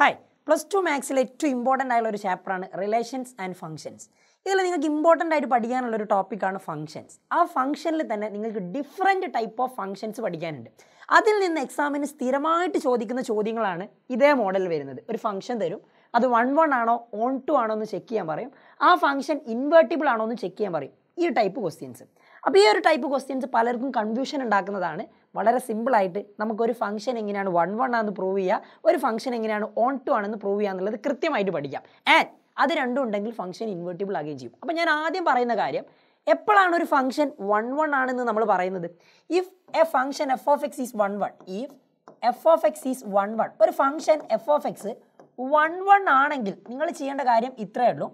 hi plus two മാത്സിലെ ഏറ്റവും important ആയുള്ള ഒരു ചാപ്റ്ററാണ് റിലേഷൻസ് ആൻഡ് ഫങ്ഷൻസ് ഇതിൽ നിങ്ങൾക്ക് ഇമ്പോർട്ടൻ്റ് ആയിട്ട് പഠിക്കാനുള്ള ഒരു ടോപ്പിക്കാണ് ഫങ്ഷൻസ് ആ ഫങ്ഷനിൽ തന്നെ നിങ്ങൾക്ക് ഡിഫറെൻ്റ് ടൈപ്പ് ഓഫ് ഫങ്ഷൻസ് പഠിക്കാനുണ്ട് അതിൽ നിന്ന് എക്സാമിന് സ്ഥിരമായിട്ട് ചോദിക്കുന്ന ചോദ്യങ്ങളാണ് ഇതേ മോഡലിൽ വരുന്നത് ഒരു ഫംഗ്ഷൻ തരും അത് വൺ വൺ ആണോ ഓൺ ടു ആണോ എന്ന് ചെക്ക് ചെയ്യാൻ പറയും ആ ഫങ്ഷൻ ഇൻവേർട്ടിബിൾ ആണോ എന്ന് ചെക്ക് ചെയ്യാൻ പറയും ഈ ടൈപ്പ് ക്വസ്റ്റ്യൻസ് അപ്പോൾ ഈ ഒരു ടൈപ്പ് ക്വസ്റ്റ്യൻസ് പലർക്കും കൺഫ്യൂഷൻ ഉണ്ടാക്കുന്നതാണ് വളരെ സിമ്പിളായിട്ട് നമുക്കൊരു ഫംഗ്ഷൻ എങ്ങനെയാണ് വൺ വൺ ആണെന്ന് പ്രൂവ് ചെയ്യുക ഒരു ഫംഗ്ഷൻ എങ്ങനെയാണ് ഓൺ ടു ആണെന്ന് പ്രൂവ് ചെയ്യുക എന്നുള്ളത് കൃത്യമായിട്ട് പഠിക്കാം ആൻഡ് അത് രണ്ടും ഉണ്ടെങ്കിൽ ഫംഗ്ഷൻ ഇൻവേർട്ടിബിൾ ആകുകയും ചെയ്യും അപ്പോൾ ഞാൻ ആദ്യം പറയുന്ന കാര്യം എപ്പോഴാണ് ഒരു ഫംഗ്ഷൻ വൺ വൺ ആണെന്ന് നമ്മൾ പറയുന്നത് if a function f of x is one one if f of x is one one ഒരു function f of x one one ആണെങ്കിൽ നിങ്ങൾ ചെയ്യേണ്ട കാര്യം ഇത്രയേ ഉള്ളൂ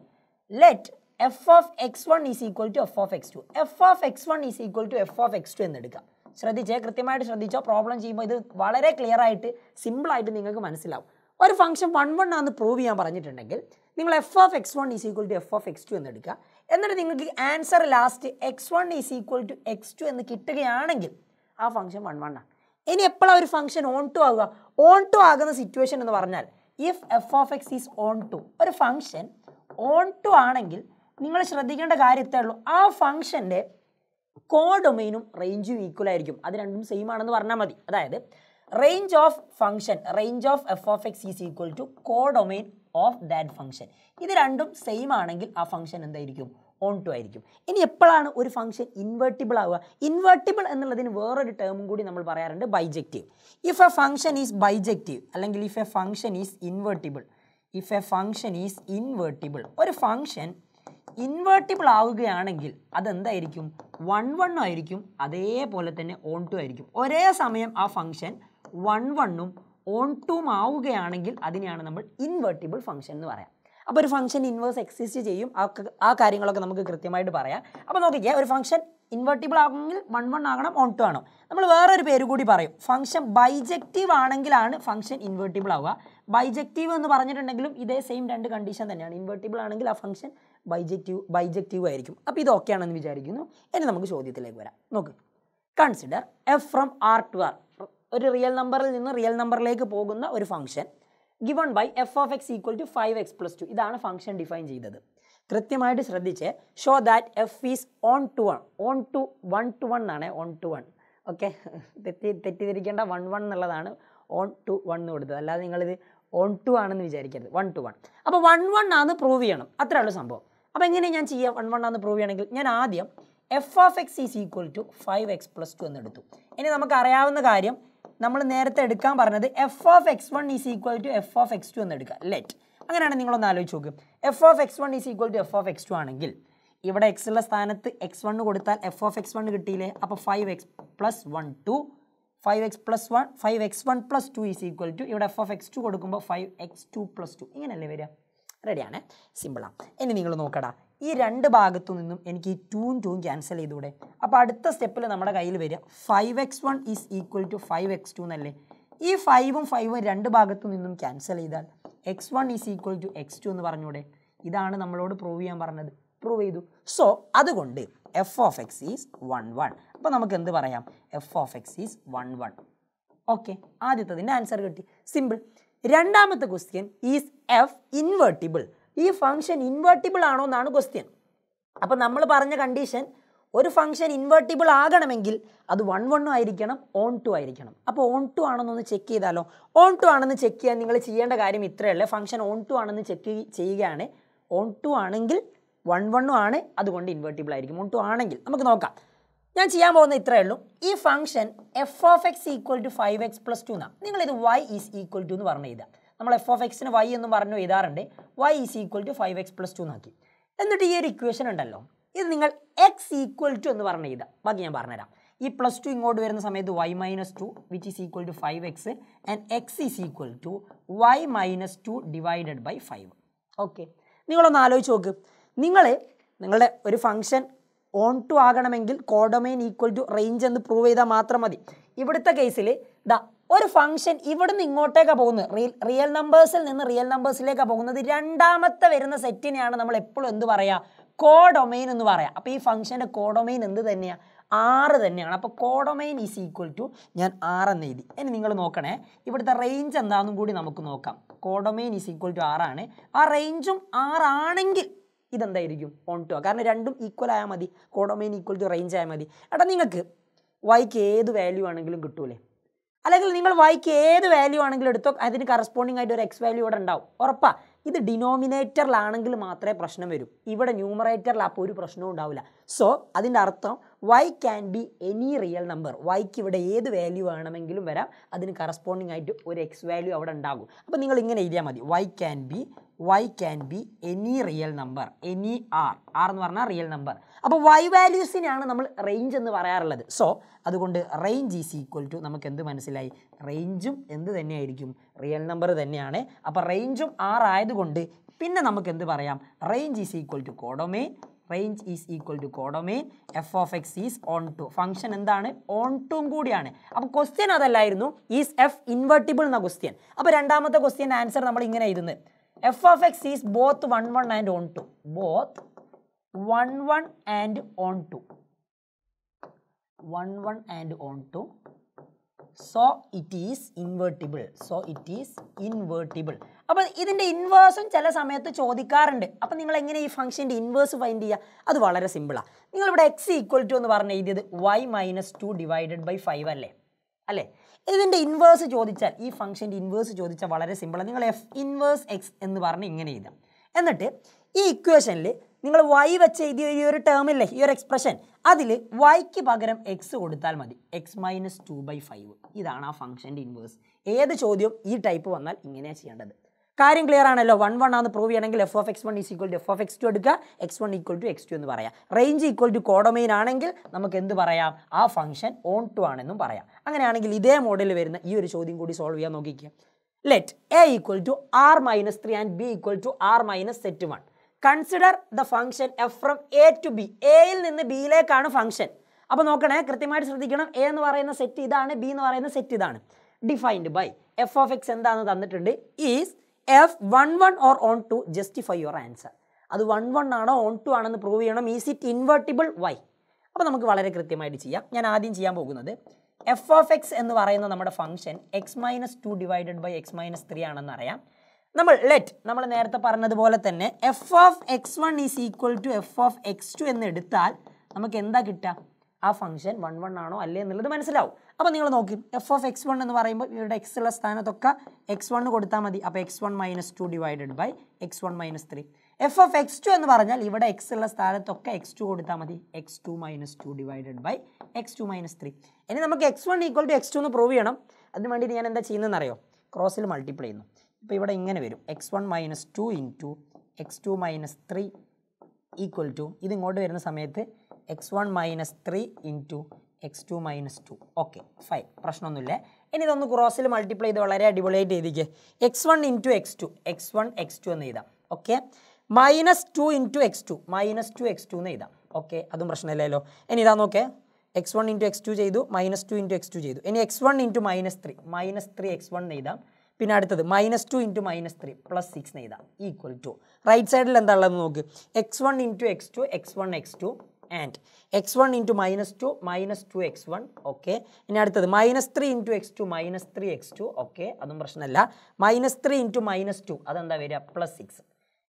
let f of x one is equal to f of x two f of x one is equal to f of x two എന്നെടുക്കാം ശ്രദ്ധിച്ചേ കൃത്യമായിട്ട് ശ്രദ്ധിച്ചോ പ്രോബ്ലം ചെയ്യുമ്പോൾ ഇത് വളരെ ക്ലിയർ ആയിട്ട് സിമ്പിളായിട്ട് നിങ്ങൾക്ക് മനസ്സിലാവും ഒരു ഫംഗ്ഷൻ വൺ വൺ ആണെന്ന് പ്രൂവ് ചെയ്യാൻ പറഞ്ഞിട്ടുണ്ടെങ്കിൽ നിങ്ങൾ f of x one is equal to f of x two എന്നെടുക്കുക എന്നിട്ട് നിങ്ങൾക്ക് answer last x one is equal to x two എന്ന് കിട്ടുകയാണെങ്കിൽ ആ ഫംഗ്ഷൻ വൺ വൺ ആണ് ഇനി എപ്പോഴാണ് ഒരു ഫംഗ്ഷൻ ഓൺ ടു ആകുക ഓൺ ടു ആകുന്ന സിറ്റുവേഷൻ എന്ന് പറഞ്ഞാൽ if f of x is on onto ഒരു ഫംഗ്ഷൻ ഓൺ ടു ആണെങ്കിൽ നിങ്ങൾ ശ്രദ്ധിക്കേണ്ട കാര്യം ഇത്രേ ഉള്ളൂ ആ ഫംഗ്ഷൻ്റെ കോ ഡൊമൈനും റേഞ്ചും ഈക്വൽ ആയിരിക്കും അത് രണ്ടും സെയിം ആണെന്ന് പറഞ്ഞാൽ മതി അതായത് range of function range of f of x is equal to codomain of that function ഇത് രണ്ടും സെയിം ആണെങ്കിൽ ആ ഫംഗ്ഷൻ എന്തായിരിക്കും ഓൺ ടു ആയിരിക്കും ഇനി എപ്പോഴാണ് ഒരു ഫംഗ്ഷൻ ഇൻവേർട്ടിബിൾ ആവുക ഇൻവേർട്ടിബിൾ എന്നുള്ളതിന് വേറൊരു ടേമും കൂടി നമ്മൾ പറയാറുണ്ട് bijective if a function is bijective അല്ലെങ്കിൽ if a function is invertible if a function is invertible ഒരു ഫംഗ്ഷൻ ഇൻവേർട്ടിബിൾ ആവുകയാണെങ്കിൽ അതെന്തായിരിക്കും വൺ വൺ ആയിരിക്കും അതേപോലെ തന്നെ ഓൺ ടു ആയിരിക്കും ഒരേ സമയം ആ ഫംഗ്ഷൻ വൺ വണ്ണും ഓൺ ടൂം ആവുകയാണെങ്കിൽ അതിനെയാണ് നമ്മൾ ഇൻവേർട്ടിബിൾ ഫംഗ്ഷൻ എന്ന് പറയാം അപ്പോൾ ഒരു ഫംഗ്ഷൻ ഇൻവേഴ്സ് എക്സിസ്റ്റ് ചെയ്യും ആ കാര്യങ്ങളൊക്കെ നമുക്ക് കൃത്യമായിട്ട് പറയാം അപ്പോൾ നോക്കിക്കേ ഒരു ഫംഗ്ഷൻ ഇൻവേർട്ടിബിൾ ആണെങ്കിൽ വൺ വൺ ആകണം ഓൺ ടു ആണോ നമ്മൾ വേറൊരു പേര് കൂടി പറയും ഫംഗ്ഷൻ ബൈജക്റ്റീവ് ആണെങ്കിലാണ് ഫംഗ്ഷൻ ഇൻവേർട്ടിബിൾ ആവുക ബൈജക്റ്റീവ് എന്ന് പറഞ്ഞിട്ടുണ്ടെങ്കിലും ഇതേ സെയിം രണ്ട് കണ്ടീഷൻ തന്നെയാണ് ഇൻവേർട്ടിബിൾ ആണെങ്കിൽ ആ ഫംഗ്ഷൻ ബൈജക്റ്റീവ് ബൈജക്റ്റീവ് ആയിരിക്കും അപ്പോൾ ഇത് വിചാരിക്കുന്നു ഇനി നമുക്ക് ചോദ്യത്തിലേക്ക് വരാം നോക്ക് consider f from R to R ഒരു റിയൽ നമ്പറിൽ നിന്ന് റിയൽ നമ്പറിലേക്ക് പോകുന്ന ഒരു function given by f of x equal to five x plus two ഇതാണ് ഫംഗ്ഷൻ ഡിഫൈൻ ചെയ്തത് കൃത്യമായിട്ട് ശ്രദ്ധിച്ച് show that f is on to one on to one to one ആണ് ഓൺ ടു വൺ ഓക്കെ തെറ്റി തെറ്റിദ്ധരിക്കേണ്ട വൺ വൺ എന്നുള്ളതാണ് one to one എന്ന് കൊടുത്തത് അല്ലാതെ നിങ്ങളിത് ഓൺ ടു ആണെന്ന് വിചാരിക്കരുത് വൺ ടു വൺ അപ്പോൾ വൺ വൺ ആണെന്ന് പ്രൂവ് ചെയ്യണം അത്രയുള്ള സംഭവം അപ്പോൾ എങ്ങനെ ഞാൻ ചെയ്യാം വൺ വൺ ആണെന്ന് പ്രൂവ് ചെയ്യണമെങ്കിൽ ഞാൻ ആദ്യം f of x is equal to five x plus two എന്ന് എടുത്തു ഇനി നമുക്ക് അറിയാവുന്ന കാര്യം നമ്മൾ നേരത്തെ എടുക്കാൻ പറഞ്ഞത് f of x one is equal to f of x two എന്ന് എടുക്കുക ലെറ്റ് അങ്ങനെയാണ് നിങ്ങളൊന്ന് ആലോചിച്ച് നോക്കും f of x one is equal to f of x two ആണെങ്കിൽ ഇവിടെ എക്സ് ഉള്ള സ്ഥാനത്ത് എക്സ് വണ്ണ് കൊടുത്താൽ എഫ് ഓഫ് എക്സ് വൺ കിട്ടിയില്ലേ അപ്പോൾ five x plus one two five x plus one five x one plus two is equal to ഇവിടെ f of x two കൊടുക്കുമ്പോൾ five x two plus two ഇങ്ങനെയല്ലേ വരിക റെഡിയാണ് സിമ്പിളാണ് ഇനി നിങ്ങൾ നോക്കടാ ഈ രണ്ട് ഭാഗത്തു നിന്നും എനിക്ക് ഈ ടൂം ടൂം ക്യാൻസൽ ചെയ്തുകൂടെ അപ്പോൾ അടുത്ത സ്റ്റെപ്പിൽ നമ്മുടെ കയ്യിൽ വരിക five x one is equal to five x two എന്നല്ലേ ഈ ഫൈവും ഫൈവും രണ്ട് ഭാഗത്തു നിന്നും ക്യാൻസൽ ചെയ്താൽ x one is equal to x two എന്ന് പറഞ്ഞൂടെ ഇതാണ് നമ്മളോട് പ്രൂവ് ചെയ്യാൻ പറഞ്ഞത് പ്രൂവ് ചെയ്തു സോ അതുകൊണ്ട് f of x is one one അപ്പോൾ നമുക്ക് എന്ത് പറയാം f of x is one one okay ആദ്യത്തതിൻ്റെ ആൻസർ കിട്ടി സിമ്പിൾ രണ്ടാമത്തെ ക്വസ്റ്റ്യൻ ഈസ് എഫ് ഇൻവേർട്ടിബിൾ ഈ ഫംഗ്ഷൻ ഇൻവേർട്ടിബിൾ ആണോ എന്നാണ് ക്വസ്റ്റ്യൻ അപ്പോൾ നമ്മൾ പറഞ്ഞ കണ്ടീഷൻ ഒരു ഫംഗ്ഷൻ ഇൻവേർട്ടിബിൾ ആകണമെങ്കിൽ അത് വൺ വണ്ണും ആയിരിക്കണം ഓൺ ടു ആയിരിക്കണം അപ്പോൾ ഓൺ ടു ആണെന്നൊന്ന് ചെക്ക് ചെയ്താലോ ഓൺ ടു ആണെന്ന് ചെക്ക് ചെയ്യാൻ നിങ്ങൾ ചെയ്യേണ്ട കാര്യം ഇത്രയല്ലേ ഫംഗ്ഷൻ ഓൺ ടു ആണെന്ന് ചെക്ക് ചെയ്യുകയാണ് ഓൺ ടു ആണെങ്കിൽ വൺ വണ്ണും ആണ് അതുകൊണ്ട് ഇൻവേർട്ടിബിൾ ആയിരിക്കും ഓൺ ടു ആണെങ്കിൽ നമുക്ക് നോക്കാം ഞാൻ ചെയ്യാൻ പോകുന്ന ഇത്രയേ ഉള്ളൂ ഈ function f of x equal to five x plus two എന്നാണ് നിങ്ങളിത് വൈ ഈസ് ഈക്വൽ ടു എന്ന് പറഞ്ഞു എഴുതാം നമ്മൾ എഫ് ഓഫ് എക്സിന് വൈ എന്ന് പറഞ്ഞു എഴുതാറുണ്ട് y is equal to five x plus two നോക്കി എന്നിട്ട് ഈ ഒരു ഇക്വേഷൻ ഉണ്ടല്ലോ ഇത് നിങ്ങൾ എക്സ് ഈക്വൽ ടു എന്ന് പറഞ്ഞു എഴുതാം ബാക്കി ഞാൻ പറഞ്ഞുതരാം ഈ പ്ലസ് ടു ഇങ്ങോട്ട് വരുന്ന സമയത്ത് y minus two which is equal to five x and x is equal to y minus two divided by five okay നിങ്ങളൊന്ന് ആലോചിച്ച് നോക്ക് നിങ്ങൾ നിങ്ങളുടെ ഒരു ഫംഗ്ഷൻ ഓൺ ടു ആകണമെങ്കിൽ കോഡൊമൈൻ ഈക്വൽ ടു റേഞ്ച് എന്ന് പ്രൂവ് ചെയ്താൽ മാത്രം മതി ഇവിടുത്തെ കേസിൽ ദാ ഒരു ഫംഗ്ഷൻ ഇവിടുന്ന് ഇങ്ങോട്ടേക്കാണ് പോകുന്നത് റിയൽ റിയൽ നമ്പേഴ്സിൽ നിന്ന് റിയൽ നമ്പേഴ്സിലേക്കാണ് പോകുന്നത് രണ്ടാമത്തെ വരുന്ന സെറ്റിനെയാണ് നമ്മൾ എപ്പോഴും എന്ത് പറയുക കോഡൊമൈൻ എന്ന് പറയാം അപ്പോൾ ഈ ഫംഗ്ഷൻ്റെ കോഡൊമൈൻ എന്ത് തന്നെയാണ് ആറ് തന്നെയാണ് അപ്പോൾ കോഡൊമൈൻ ഈസ് ഈക്വൽ ടു ഞാൻ ആറ് എന്ന് എഴുതി ഇനി നിങ്ങൾ നോക്കണേ ഇവിടുത്തെ റേഞ്ച് എന്താണെന്നും കൂടി നമുക്ക് നോക്കാം കോഡൊമൈൻ ഈസ് ഈക്വൽ ടു ആറാണ് ആ റേഞ്ചും ആറാണെങ്കിൽ ഇതെന്തായിരിക്കും ഓൺ ടു കാരണം രണ്ടും ഈക്വൽ ആയാൽ മതി കോഡോമൈൻ ഈക്വൽ ടു റേഞ്ച് ആയാൽ മതി എടാ നിങ്ങൾക്ക് വൈക്ക് ഏത് വാല്യൂ ആണെങ്കിലും കിട്ടൂലേ അല്ലെങ്കിൽ നിങ്ങൾ വൈക്ക് ഏത് വാല്യൂ ആണെങ്കിലും എടുത്തോ അതിന് കറസ്പോണ്ടിങ് ആയിട്ട് ഒരു എക്സ് വാല്യൂ ഇവിടെ ഉണ്ടാവും ഉറപ്പാ ഇത് ഡിനോമിനേറ്ററിലാണെങ്കിൽ മാത്രമേ പ്രശ്നം വരും ഇവിടെ ന്യൂമറേറ്ററിൽ അപ്പോൾ ഒരു പ്രശ്നവും ഉണ്ടാവില്ല സോ അതിൻ്റെ അർത്ഥം y can be any real number വൈക്ക് ഇവിടെ ഏത് വാല്യൂ വേണമെങ്കിലും വരാം അതിന് കറസ്പോണ്ടിങ് ആയിട്ട് ഒരു എക്സ് വാല്യൂ അവിടെ ഉണ്ടാകും അപ്പോൾ നിങ്ങൾ ഇങ്ങനെ എഴുതിയാൽ മതി y can be y can be any real number any R R എന്ന് പറഞ്ഞാൽ റിയൽ നമ്പർ അപ്പോൾ വൈ വാല്യൂസിനെയാണ് നമ്മൾ റേഞ്ച് എന്ന് പറയാറുള്ളത് സോ അതുകൊണ്ട് റേഞ്ച് ഈസ് ഈക്വൽ ടു നമുക്ക് എന്ത് മനസ്സിലായി റേഞ്ചും എന്ത് തന്നെയായിരിക്കും റിയൽ നമ്പർ തന്നെയാണ് അപ്പോൾ റേഞ്ചും ആർ ആയതുകൊണ്ട് പിന്നെ നമുക്ക് എന്ത് പറയാം range is equal to codomain range is equal to codomain f of x is on onto function എന്താണ് ഓൺ ടൂം കൂടിയാണ് അപ്പോൾ ക്വസ്റ്റ്യൻ അതല്ലായിരുന്നു ഈസ് എഫ് ഇൻവെർട്ടിബിൾ എന്ന ക്വസ്റ്റ്യൻ അപ്പോൾ രണ്ടാമത്തെ ക്വസ്റ്റ്യൻ ആൻസർ നമ്മൾ ഇങ്ങനെ ഇരുന്ന് f of x is both one one and onto both one one and on to one one and onto so it is invertible so it is invertible അപ്പോൾ ഇതിൻ്റെ ഇൻവേഴ്സും ചില സമയത്ത് ചോദിക്കാറുണ്ട് അപ്പോൾ നിങ്ങൾ എങ്ങനെ ഈ ഫംഗ്ഷൻ്റെ ഇൻവേഴ്സ് ഫൈൻഡ് ചെയ്യുക അത് വളരെ സിമ്പിളാണ് നിങ്ങളിവിടെ എക്സ് ഈക്വൽ ടു എന്ന് പറഞ്ഞ് എഴുതിയത് y minus two divided by five അല്ലേ അല്ലേ ഇതിൻ്റെ ഇൻവേഴ്സ് ചോദിച്ചാൽ ഈ ഫംഗ്ഷൻ്റെ ഇൻവേഴ്സ് ചോദിച്ചാൽ വളരെ സിമ്പിളാണ് നിങ്ങൾ എഫ് ഇൻവേഴ്സ് എക്സ് എന്ന് പറഞ്ഞ് ഇങ്ങനെ എഴുതാം എന്നിട്ട് ഈ ഇക്വേഷനിൽ നിങ്ങൾ വൈ വെച്ച് എഴുതിയ ഈ ഒരു ഇല്ലേ ഈ ഒരു എക്സ്പ്രഷൻ അതിൽ വൈക്ക് പകരം എക്സ് കൊടുത്താൽ മതി x minus two by five ഇതാണ് ആ ഫംഗ്ഷൻ്റെ ഇൻവേഴ്സ് ഏത് ചോദ്യവും ഈ ടൈപ്പ് വന്നാൽ ഇങ്ങനെയാണ് ചെയ്യേണ്ടത് കാര്യം ക്ലിയർ ആണല്ലോ വൺ വൺ ആണെന്ന് പ്രൂവ് ചെയ്യണമെങ്കിൽ f of x one is equal to f of x two എടുക്കുക x one equal to x two എന്ന് പറയാം റേഞ്ച് ഈക്വൽ ടു കോഡമൈൻ ആണെങ്കിൽ നമുക്ക് എന്ത് പറയാം ആ ഫംഗ്ഷൻ ഓൺ ടു ആണെന്നും പറയാം അങ്ങനെയാണെങ്കിൽ ഇതേ മോഡൽ വരുന്ന ഈ ഒരു ചോദ്യം കൂടി സോൾവ് ചെയ്യാൻ നോക്കിക്കുക let A equal to R minus three and B equal to R minus set one consider the function f from A to B എയിൽ നിന്ന് ബിയിലേക്കാണ് ഫംഗ്ഷൻ അപ്പോൾ നോക്കണേ കൃത്യമായിട്ട് ശ്രദ്ധിക്കണം എ എന്ന് പറയുന്ന സെറ്റ് ഇതാണ് ബി എന്ന് പറയുന്ന സെറ്റ് ഇതാണ് defined by f of x എന്താണെന്ന് തന്നിട്ടുണ്ട് is f one one or onto justify your answer അത് വൺ വൺ ആണോ ഓൺ ടു ആണെന്ന് പ്രൂവ് ചെയ്യണം ഈസ് ഇറ്റ് ഇൻവേർട്ടിബിൾ വൈ അപ്പോൾ നമുക്ക് വളരെ കൃത്യമായിട്ട് ചെയ്യാം ഞാൻ ആദ്യം ചെയ്യാൻ പോകുന്നത് എഫ് ഓഫ് എക്സ് എന്ന് പറയുന്ന നമ്മുടെ function x minus two divided by x minus three ആണെന്ന് അറിയാം നമ്മൾ ലെറ്റ് നമ്മൾ നേരത്തെ പറഞ്ഞതുപോലെ തന്നെ f of x one is equal to f of x two എന്ന് എടുത്താൽ നമുക്ക് എന്താ കിട്ടുക ആ ഫംഗ്ഷൻ വൺ വൺ ആണോ അല്ലേ എന്നുള്ളത് മനസ്സിലാവും അപ്പോൾ നിങ്ങൾ നോക്കി എഫ് ഓഫ് എക്സ് വൺ എന്ന് പറയുമ്പോൾ ഇവരുടെ എക്സ് ഉള്ള സ്ഥാനത്തൊക്കെ എക്സ് വണ് കൊടുത്താൽ മതി അപ്പോൾ x one minus two divided by x one minus three f of x two എന്ന് പറഞ്ഞാൽ ഇവിടെ എക്സ് ഉള്ള സ്ഥാനത്തൊക്കെ എക്സ് ടു കൊടുത്താൽ മതി x two minus two divided by x two minus three ഇനി നമുക്ക് x one equal to x two എന്ന് prove ചെയ്യണം അതിന് വേണ്ടിയിട്ട് ഞാൻ എന്താ ചെയ്യുന്നതെന്ന് അറിയോ ക്രോസിൽ മൾട്ടിപ്ലൈ ചെയ്യുന്നു ഇപ്പോൾ ഇവിടെ ഇങ്ങനെ വരും x one minus two into x two minus three equal to ഇതിങ്ങോട്ട് വരുന്ന സമയത്ത് x one minus three into x two minus two okay fine പ്രശ്നമൊന്നുമില്ല ഇനി ഇതൊന്ന് ക്രോസിൽ മൾട്ടിപ്ലൈ ചെയ്ത് വളരെ അടിപൊളിയായിട്ട് എഴുതിക്കേ x one into x two x one x two എന്ന് എഴുതാം okay minus two into x two minus two x two എന്ന് എഴുതാം ഓക്കെ അതും പ്രശ്നമില്ലല്ലോ ഇനി ഇതാ നോക്കേ x one into x two ചെയ്തു minus two into x two ചെയ്തു ഇനി x one into minus three minus three x one എഴുതാം പിന്നെ അടുത്തത് minus two into minus three plus six എഴുതാം ഈക്വൽ ടു റൈറ്റ് സൈഡിൽ എന്താ ഉള്ളതെന്ന് നോക്ക് x one into x two x one x two and x one into minus two minus two x one okay ഇനി അടുത്തത് minus three into x two minus three x two okay അതും പ്രശ്നമല്ല minus three into minus two അതെന്താ വരിക plus six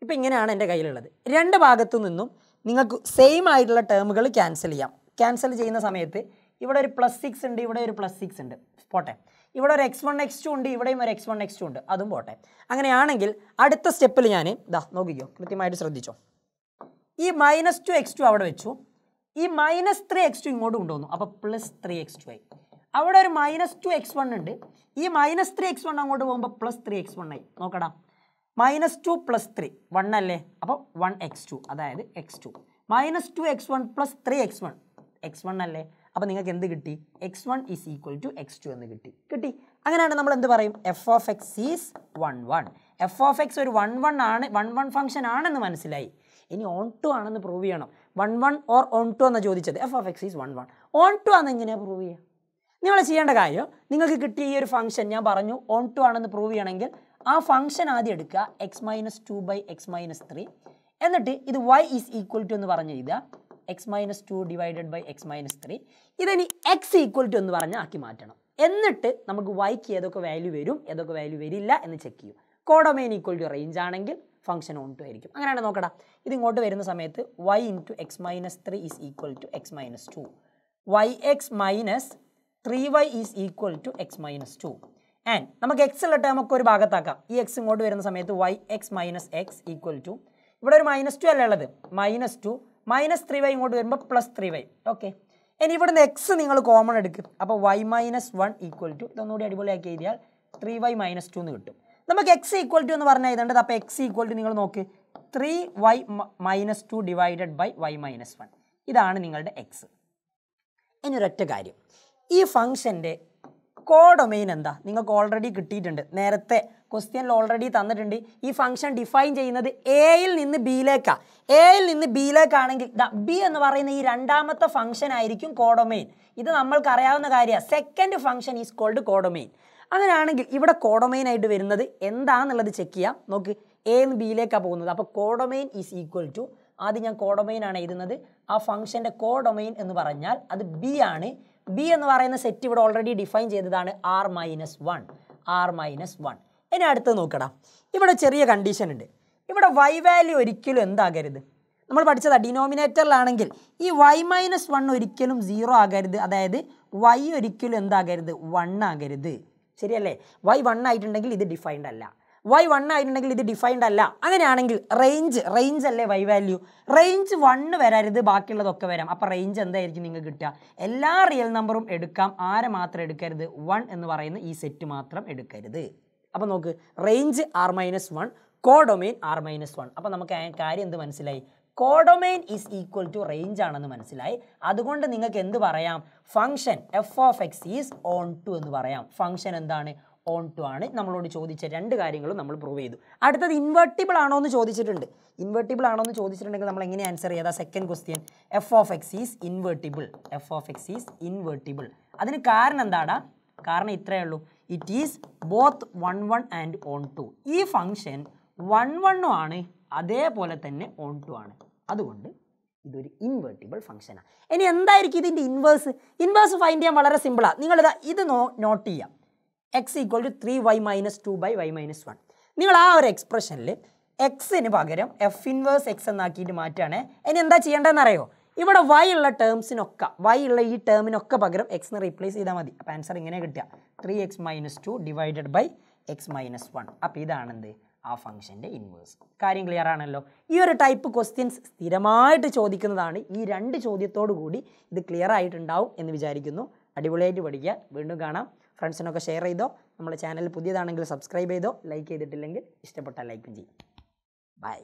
ഇപ്പം ഇങ്ങനെയാണ് എൻ്റെ കയ്യിലുള്ളത് രണ്ട് ഭാഗത്തു നിന്നും നിങ്ങൾക്ക് സെയിം ആയിട്ടുള്ള ടേമുകൾ ക്യാൻസൽ ചെയ്യാം ക്യാൻസൽ ചെയ്യുന്ന സമയത്ത് ഇവിടെ ഒരു പ്ലസ് സിക്സ് ഉണ്ട് ഇവിടെ ഒരു പ്ലസ് സിക്സ് ഉണ്ട് പോട്ടെ ഇവിടെ ഒരു എക്സ് വൺ എക്സ് ടു ഉണ്ട് ഇവിടെയും ഒരു എക്സ് വൺ എക്സ് ടു ഉണ്ട് അതും പോട്ടെ അങ്ങനെയാണെങ്കിൽ അടുത്ത സ്റ്റെപ്പിൽ ഞാൻ ഇതാ നോക്കിക്കോ കൃത്യമായിട്ട് ശ്രദ്ധിച്ചോ ഈ മൈനസ് ടു എക്സ് ടു അവിടെ വെച്ചു ഈ മൈനസ് ത്രീ എക്സ് ടു ഇങ്ങോട്ട് കൊണ്ടുവന്നു അപ്പോൾ പ്ലസ് ത്രീ എക്സ് ടു ആയി അവിടെ ഒരു മൈനസ് ടു എക്സ് വൺ ഉണ്ട് ഈ മൈനസ് ത്രീ എക്സ് വൺ അങ്ങോട്ട് പോകുമ്പോൾ പ്ലസ് ത്രീ എക്സ് വൺ ആയി നോക്കടാ minus two plus three one അല്ലേ അപ്പോൾ വൺ എക്സ് ടു അതായത് x two minus two x one plus three x one x one അല്ലേ അപ്പോൾ നിങ്ങൾക്ക് എന്ത് കിട്ടി x one is equal to x two എന്ന് കിട്ടി കിട്ടി അങ്ങനെയാണ് നമ്മൾ എന്ത് പറയും f of x is one one f of x ഒരു വൺ വൺ ആണ് വൺ വൺ ഫംഗ്ഷൻ ആണെന്ന് മനസ്സിലായി ഇനി ഓൺ ടു ആണെന്ന് പ്രൂവ് ചെയ്യണം one one or onto എന്ന് ചോദിച്ചത് f of x is one one on onto ആണെന്ന് എങ്ങനെയാണ് പ്രൂവ് ചെയ്യുക നിങ്ങൾ ചെയ്യേണ്ട കാര്യം നിങ്ങൾക്ക് കിട്ടിയ ഈ ഒരു ഫംഗ്ഷൻ ഞാൻ പറഞ്ഞു ഓൺ ടു ആണെന്ന് പ്രൂവ് ചെയ്യണമെങ്കിൽ ആ ഫംഗ്ഷൻ ആദ്യം എടുക്കുക x minus two by x minus three എന്നിട്ട് ഇത് വൈ ഈസ് ഈക്വൽ ടു എന്ന് പറഞ്ഞു എഴുതുക x minus two divided by x minus three ഇതിനി എക്സ് ഈക്വൽ ടു എന്ന് പറഞ്ഞ് ആക്കി മാറ്റണം എന്നിട്ട് നമുക്ക് വൈക്ക് ഏതൊക്കെ വാല്യൂ വരും ഏതൊക്കെ വാല്യൂ വരില്ല എന്ന് ചെക്ക് ചെയ്യും കോഡോമെയിൻ ഈക്വൽ ടു റേഞ്ച് ആണെങ്കിൽ ഫംഗ്ഷൻ ഓൺട്ടു ആയിരിക്കും അങ്ങനെയാണ് നോക്കടാ ഇതിങ്ങോട്ട് വരുന്ന സമയത്ത് y into x minus three is equal to x minus two y x minus three y is equal to x minus two and നമുക്ക് എക്സ് ഉള്ള ടേം ഒക്കെ ഒരു ഭാഗത്താക്കാം ഈ എക്സ് ഇങ്ങോട്ട് വരുന്ന സമയത്ത് y x minus x equal to ഇവിടെ ഒരു മൈനസ് ടു അല്ല ഉള്ളത് minus two minus three y ഇങ്ങോട്ട് വരുമ്പോൾ പ്ലസ് ത്രീ വൈ ഓക്കെ ഇനി ഇവിടുന്ന് എക്സ് നിങ്ങൾ കോമൺ എടുക്കും അപ്പോൾ y minus one equal to ഇതൊന്നുകൂടി അടിപൊളിയാക്കി എഴുതിയാൽ ത്രീ വൈ മൈനസ് ടു എന്ന് കിട്ടും നമുക്ക് എക്സ് ഈക്വൽ ടു എന്ന് പറഞ്ഞാൽ ഇതുണ്ട് അപ്പോൾ എക്സ് ഈക്വൽ ടു നിങ്ങൾ നോക്ക് three y minus two divided by y minus one ഇതാണ് നിങ്ങളുടെ എക്സ് ഇനി ഒരൊറ്റ കാര്യം ഈ ഫംഗ്ഷൻ്റെ കോഡൊമെയിൻ എന്താ നിങ്ങൾക്ക് ഓൾറെഡി കിട്ടിയിട്ടുണ്ട് നേരത്തെ ക്വസ്റ്റ്യനിൽ ഓൾറെഡി തന്നിട്ടുണ്ട് ഈ ഫംഗ്ഷൻ ഡിഫൈൻ ചെയ്യുന്നത് എയിൽ നിന്ന് ബിയിലേക്കാണ് എയിൽ നിന്ന് ബിയിലേക്കാണെങ്കിൽ ബി എന്ന് പറയുന്ന ഈ രണ്ടാമത്തെ ഫംഗ്ഷൻ ആയിരിക്കും കോഡൊമെയിൻ ഇത് അറിയാവുന്ന കാര്യമാണ് second function is called codomain അങ്ങനെയാണെങ്കിൽ ഇവിടെ കോഡൊമൈൻ ആയിട്ട് വരുന്നത് എന്താണെന്നുള്ളത് ചെക്ക് ചെയ്യാം നോക്ക് എ എന്ന് ബിയിലേക്കാണ് പോകുന്നത് അപ്പോൾ കോഡൊമൈൻ ഈസ് ഈക്വൽ ടു ആദ്യം ഞാൻ കോഡൊമൈൻ ആണ് എഴുതുന്നത് ആ ഫംഗ്ഷൻ്റെ കോഡൊമൈൻ എന്ന് പറഞ്ഞാൽ അത് ബി ആണ് ബി എന്ന് പറയുന്ന സെറ്റ് ഇവിടെ ഓൾറെഡി ഡിഫൈൻ ചെയ്തതാണ് R minus one R minus one ഇനി അടുത്ത് നോക്കടാം ഇവിടെ ചെറിയ കണ്ടീഷൻ ഉണ്ട് ഇവിടെ വൈ വാല്യൂ ഒരിക്കലും എന്താകരുത് നമ്മൾ പഠിച്ചത് ഡിനോമിനേറ്ററിലാണെങ്കിൽ ഈ വൈ മൈനസ് വൺ ഒരിക്കലും സീറോ ആകരുത് അതായത് വൈ ഒരിക്കലും എന്താകരുത് വൺ ആകരുത് ശരിയല്ലേ വൈ വൺ ആയിട്ടുണ്ടെങ്കിൽ ഇത് ഡിഫൈൻഡ് അല്ല വൈ വൺ ആയിട്ടുണ്ടെങ്കിൽ ഇത് ഡിഫൈൻഡ് അല്ല അങ്ങനെയാണെങ്കിൽ റേഞ്ച് റേഞ്ച് അല്ലേ വൈ വാല്യൂ റേഞ്ച് വണ്ണ് വരരുത് ബാക്കിയുള്ളതൊക്കെ വരാം അപ്പോൾ റേഞ്ച് എന്തായിരിക്കും നിങ്ങൾക്ക് കിട്ടുക എല്ലാ റിയൽ നമ്പറും എടുക്കാം ആരെ മാത്രം എടുക്കരുത് വൺ എന്ന് പറയുന്ന ഈ സെറ്റ് മാത്രം എടുക്കരുത് അപ്പോൾ നോക്ക് range R minus one codomain R minus one അപ്പോൾ നമുക്ക് കാര്യം എന്ത് മനസ്സിലായി codomain is equal to range ആണെന്ന് മനസ്സിലായി അതുകൊണ്ട് നിങ്ങൾക്ക് എന്ത് പറയാം function f of x is on onto എന്ന് പറയാം ഫംഗ്ഷൻ എന്താണ് ഓൺ ടു ആണ് നമ്മളോട് ചോദിച്ച രണ്ട് കാര്യങ്ങളും നമ്മൾ പ്രൂവ് ചെയ്തു അടുത്തത് ഇൻവെർട്ടിബിൾ ആണോ എന്ന് ചോദിച്ചിട്ടുണ്ട് ഇൻവെർട്ടിബിൾ ആണോ എന്ന് ചോദിച്ചിട്ടുണ്ടെങ്കിൽ നമ്മൾ എങ്ങനെ ആൻസർ ചെയ്താൽ second question f of x is invertible f of x is invertible അതിന് കാരണം എന്താടാ കാരണം ഇത്രയേ ഉള്ളൂ it is both one one and onto ഈ ഫംഗ്ഷൻ വൺ വണ്ണു ആണ് അതേപോലെ തന്നെ ഓൺ ടു ആണ് അതുകൊണ്ട് ഇതൊരു ഇൻവേർട്ടിബിൾ ഫംഗ്ഷനാണ് ഇനി എന്തായിരിക്കും ഇതിൻ്റെ ഇൻവേഴ്സ് ഇൻവേഴ്സ് ഫൈൻഡ് ചെയ്യാൻ വളരെ സിമ്പിളാണ് നിങ്ങളിതാ ഇത് നോ നോട്ട് ചെയ്യാം x equal to three y minus two by y minus one നിങ്ങൾ ആ ഒരു എക്സ്പ്രഷനിൽ എക്സിന് പകരം എഫ് ഇൻവേഴ്സ് എക്സ് എന്നാക്കിയിട്ട് മാറ്റുകയാണെങ്കിൽ ഇനി എന്താ ചെയ്യേണ്ടതെന്ന് അറിയോ ഇവിടെ വൈ ഉള്ള ടേംസിനൊക്കെ വൈ ഉള്ള ഈ ടേമിനൊക്കെ പകരം എക്സിന് റീപ്ലേസ് ചെയ്താൽ മതി അപ്പോൾ ആൻസർ ഇങ്ങനെ കിട്ടുക three x minus two divided by x minus one അപ്പോൾ ഇതാണെന്ത് ആ ഫംഗ്ഷൻ്റെ ഇൻവേഴ്സ് കാര്യം ക്ലിയർ ആണല്ലോ ഈ ഒരു ടൈപ്പ് ക്വസ്റ്റ്യൻസ് സ്ഥിരമായിട്ട് ചോദിക്കുന്നതാണ് ഈ രണ്ട് ചോദ്യത്തോടു കൂടി ഇത് ക്ലിയർ ആയിട്ടുണ്ടാവും എന്ന് വിചാരിക്കുന്നു അടിപൊളിയായിട്ട് പഠിക്കുക വീണ്ടും കാണാം ഫ്രണ്ട്സിനൊക്കെ ഷെയർ ചെയ്തോ നമ്മുടെ ചാനൽ പുതിയതാണെങ്കിൽ സബ്സ്ക്രൈബ് ചെയ്തോ ലൈക്ക് ചെയ്തിട്ടില്ലെങ്കിൽ ഇഷ്ടപ്പെട്ട ലൈക്കും ചെയ്യും ബൈ